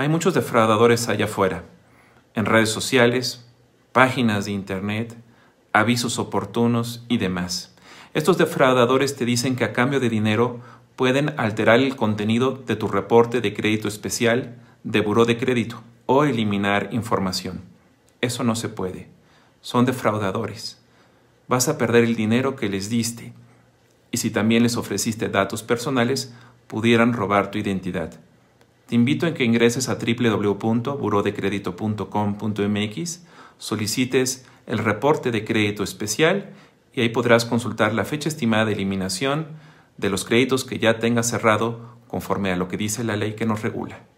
Hay muchos defraudadores allá afuera, en redes sociales, páginas de internet, avisos oportunos y demás. Estos defraudadores te dicen que a cambio de dinero pueden alterar el contenido de tu reporte de crédito especial, de buró de crédito o eliminar información. Eso no se puede. Son defraudadores. Vas a perder el dinero que les diste. Y si también les ofreciste datos personales, pudieran robar tu identidad. Te invito a que ingreses a www.burodecredito.com.mx, solicites el reporte de crédito especial y ahí podrás consultar la fecha estimada de eliminación de los créditos que ya tengas cerrado conforme a lo que dice la ley que nos regula.